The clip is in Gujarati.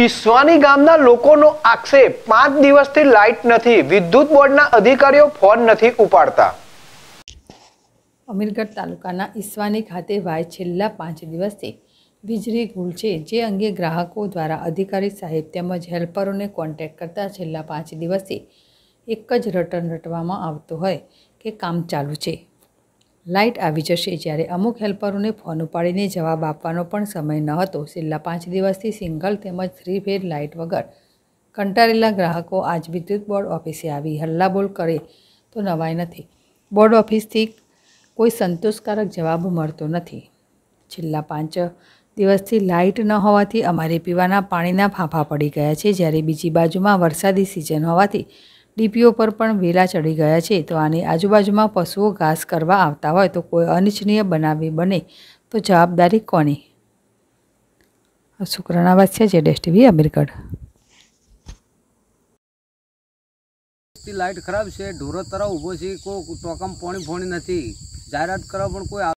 ઈસવાની ગામના લોકોનો આક્ષેપ પાંચ દિવસથી લાઇટ નથી વિદ્યુત બોર્ડના અધિકારીઓ ફોન નથી ઉપાડતા અમીરગઢ તાલુકાના ઈસવાની ખાતે વાય છેલ્લા પાંચ દિવસથી વીજળી ગુલ છે જે અંગે ગ્રાહકો દ્વારા અધિકારી સાહેબ તેમજ હેલ્પરોને કોન્ટેક્ટ કરતા છેલ્લા પાંચ દિવસથી એક જ રટન રટવામાં આવતો હોય કે કામ ચાલુ છે લાઇટ આવી જશે જ્યારે અમુક હેલ્પરોને ફોન ઉપાડીને જવાબ આપવાનો પણ સમય ન હતો છેલ્લા પાંચ દિવસથી સિંગલ તેમજ થ્રી ફેર લાઇટ વગર કંટાળેલા ગ્રાહકો આજ વિદ્યુત બોર્ડ ઓફિસે આવી હલ્લાબોલ કરે તો નવાઈ નથી બોર્ડ ઓફિસથી કોઈ સંતોષકારક જવાબ મળતો નથી છેલ્લા પાંચ દિવસથી લાઇટ ન હોવાથી અમારે પીવાના પાણીના ફાંફા પડી ગયા છે જ્યારે બીજી બાજુમાં વરસાદી સિઝન હોવાથી ડીપીઓ પર પણ વેલા ચડી ગયા છે તો આની આજુબાજુમાં પશુઓ ઘાસ કરવા આવતા હોય તો કોઈ અનિચ્છનીય બનાવી બને તો જવાબદારી કોની શુક્રનાવાસ વાસ્યા છે ડેસ ટીવી અમીરગઢ લાઇટ ખરાબ છે ઢોરો તરફ ઊભો છે કોઈ ટોકમ પોણી ફોણી નથી જાહેરાત કરવા પણ કોઈ